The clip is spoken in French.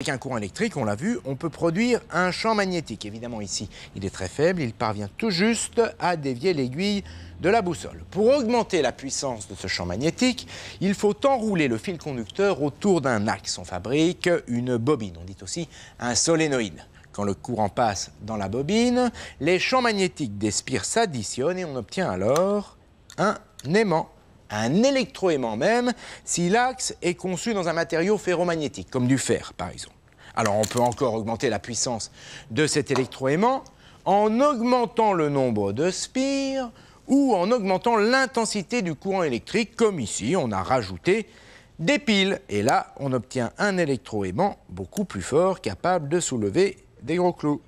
Avec un courant électrique, on l'a vu, on peut produire un champ magnétique. Évidemment, ici, il est très faible, il parvient tout juste à dévier l'aiguille de la boussole. Pour augmenter la puissance de ce champ magnétique, il faut enrouler le fil conducteur autour d'un axe. On fabrique une bobine, on dit aussi un solénoïde. Quand le courant passe dans la bobine, les champs magnétiques des spires s'additionnent et on obtient alors un aimant un électroaimant même si l'axe est conçu dans un matériau ferromagnétique, comme du fer par exemple. Alors on peut encore augmenter la puissance de cet électroaimant en augmentant le nombre de spires ou en augmentant l'intensité du courant électrique, comme ici on a rajouté des piles. Et là, on obtient un électroaimant beaucoup plus fort, capable de soulever des gros clous.